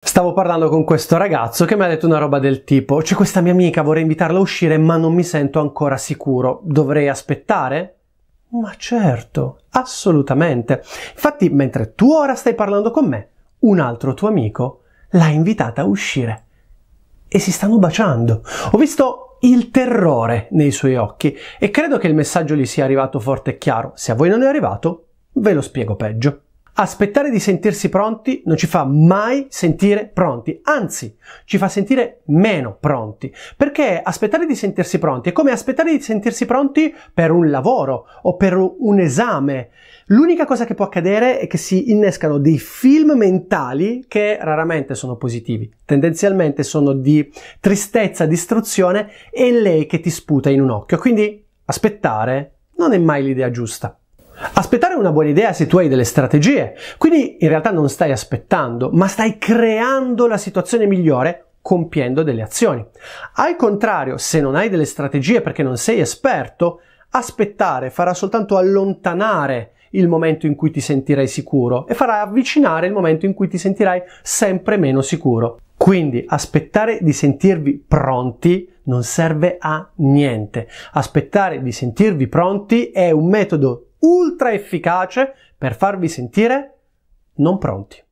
Stavo parlando con questo ragazzo che mi ha detto una roba del tipo: C'è questa mia amica, vorrei invitarla a uscire, ma non mi sento ancora sicuro. Dovrei aspettare? Ma certo, assolutamente. Infatti, mentre tu ora stai parlando con me, un altro tuo amico l'ha invitata a uscire. E si stanno baciando. Ho visto il terrore nei suoi occhi e credo che il messaggio gli sia arrivato forte e chiaro. Se a voi non è arrivato, ve lo spiego peggio. Aspettare di sentirsi pronti non ci fa mai sentire pronti, anzi ci fa sentire meno pronti, perché aspettare di sentirsi pronti è come aspettare di sentirsi pronti per un lavoro o per un esame. L'unica cosa che può accadere è che si innescano dei film mentali che raramente sono positivi, tendenzialmente sono di tristezza, distruzione e lei che ti sputa in un occhio, quindi aspettare non è mai l'idea giusta. Aspettare è una buona idea se tu hai delle strategie, quindi in realtà non stai aspettando, ma stai creando la situazione migliore compiendo delle azioni. Al contrario, se non hai delle strategie perché non sei esperto, aspettare farà soltanto allontanare il momento in cui ti sentirai sicuro e farà avvicinare il momento in cui ti sentirai sempre meno sicuro. Quindi aspettare di sentirvi pronti non serve a niente. Aspettare di sentirvi pronti è un metodo ultra efficace per farvi sentire non pronti.